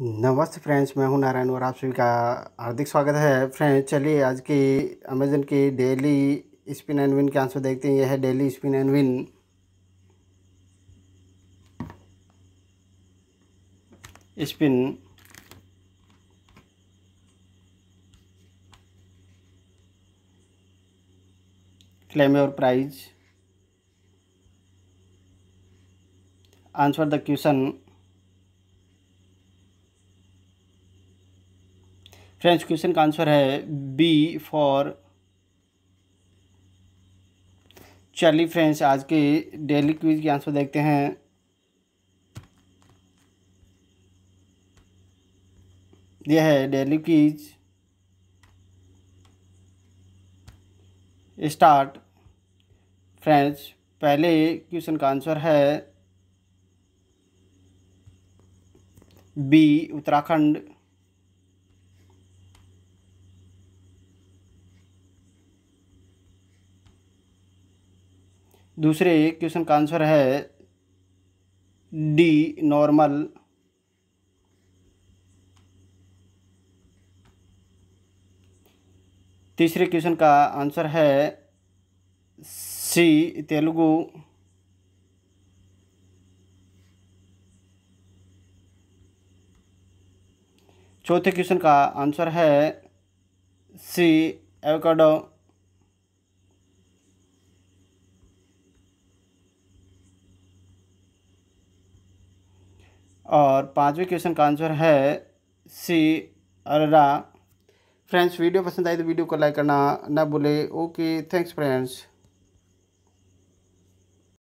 नमस्ते फ्रेंड्स मैं हूं नारायण और आप सभी का हार्दिक स्वागत है फ्रेंड्स चलिए आज की अमेजन की डेली स्पिन एंड विन के आंसर देखते हैं यह है daily spin and win spin claim और prize answer the question friends question का आंसर है बी फॉर चलिए फ्रेंड्स आज के डेली क्विज के आंसर देखते हैं यह है डेली क्विज स्टार्ट फ्रेंड्स पहले क्वेश्चन का आंसर है बी उत्तराखंड दूसरे क्वेश्चन का आंसर है डी नॉर्मल तीसरे क्वेश्चन का आंसर है सी तेलुगु चौथे क्वेश्चन का आंसर है सी एवकाडो और पांचवे क्वेश्चन का आंसर है सी अररा फ्रेंड्स वीडियो पसंद आई तो वीडियो को लाइक करना ना भूले ओके थैंक्स फ्रेंड्स